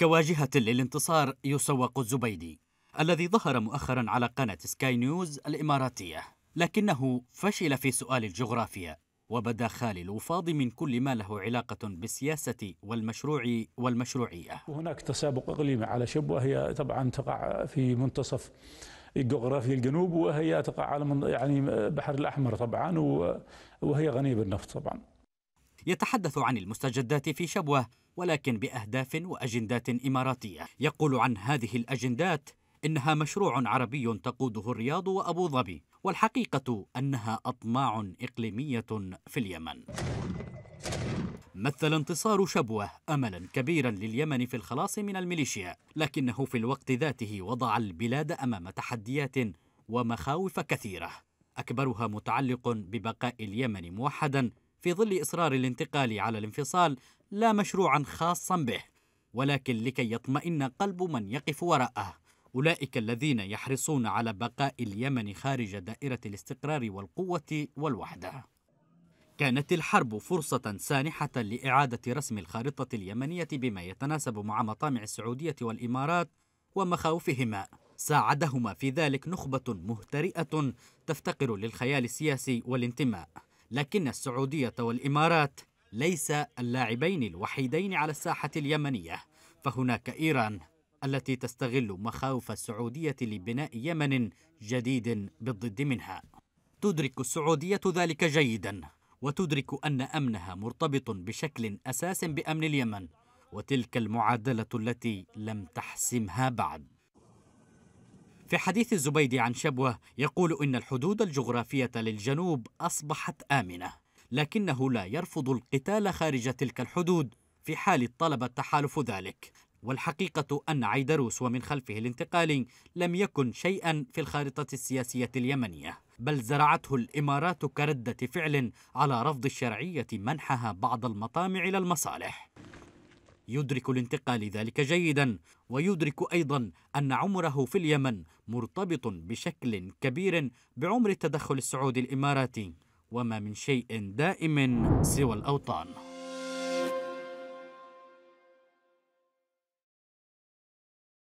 كواجهة للانتصار يسوق الزبيدي الذي ظهر مؤخرا على قناة سكاي نيوز الإماراتية لكنه فشل في سؤال الجغرافيا وبدا خالي الوفاض من كل ما له علاقة بالسياسة والمشروع والمشروعية هناك تسابق إقليمي على شبوة وهي طبعا تقع في منتصف جغرافيا الجنوب وهي تقع على يعني بحر الأحمر طبعا وهي غنية بالنفط طبعا يتحدث عن المستجدات في شبوه ولكن باهداف واجندات اماراتيه يقول عن هذه الاجندات انها مشروع عربي تقوده الرياض وابو ظبي والحقيقه انها اطماع اقليميه في اليمن مثل انتصار شبوه املا كبيرا لليمن في الخلاص من الميليشيا لكنه في الوقت ذاته وضع البلاد امام تحديات ومخاوف كثيره اكبرها متعلق ببقاء اليمن موحدا في ظل إصرار الانتقال على الانفصال لا مشروعا خاصا به ولكن لكي يطمئن قلب من يقف وراءه أولئك الذين يحرصون على بقاء اليمن خارج دائرة الاستقرار والقوة والوحدة كانت الحرب فرصة سانحة لإعادة رسم الخارطة اليمنية بما يتناسب مع مطامع السعودية والإمارات ومخاوفهما ساعدهما في ذلك نخبة مهترئة تفتقر للخيال السياسي والانتماء لكن السعودية والإمارات ليس اللاعبين الوحيدين على الساحة اليمنية فهناك إيران التي تستغل مخاوف السعودية لبناء يمن جديد بالضد منها تدرك السعودية ذلك جيدا وتدرك أن أمنها مرتبط بشكل أساس بأمن اليمن وتلك المعادلة التي لم تحسمها بعد في حديث الزبيدي عن شبوة يقول إن الحدود الجغرافية للجنوب أصبحت آمنة لكنه لا يرفض القتال خارج تلك الحدود في حال طلب التحالف ذلك والحقيقة أن عيدروس ومن خلفه الانتقالي لم يكن شيئا في الخارطة السياسية اليمنية بل زرعته الإمارات كردة فعل على رفض الشرعية منحها بعض المطامع إلى المصالح يدرك الانتقال ذلك جيدا ويدرك ايضا ان عمره في اليمن مرتبط بشكل كبير بعمر التدخل السعودي الاماراتي وما من شيء دائم سوى الاوطان